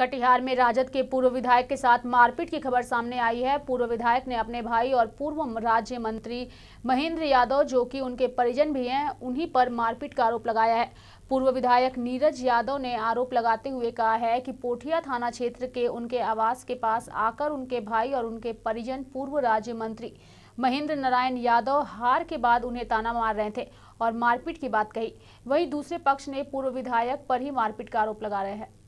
कटिहार में राजद के पूर्व विधायक के साथ मारपीट की खबर सामने आई है पूर्व विधायक ने अपने भाई और पूर्व राज्य मंत्री महेंद्र यादव जो कि उनके परिजन भी हैं उन्हीं पर मारपीट का आरोप लगाया है पूर्व विधायक नीरज यादव ने आरोप लगाते हुए कहा है कि पोठिया थाना क्षेत्र के उनके आवास के पास आकर उनके भाई और उनके परिजन पूर्व राज्य मंत्री महेंद्र नारायण यादव हार के बाद उन्हें ताना मार रहे थे और मारपीट की बात कही वहीं दूसरे पक्ष ने पूर्व विधायक पर ही मारपीट का आरोप लगा रहे हैं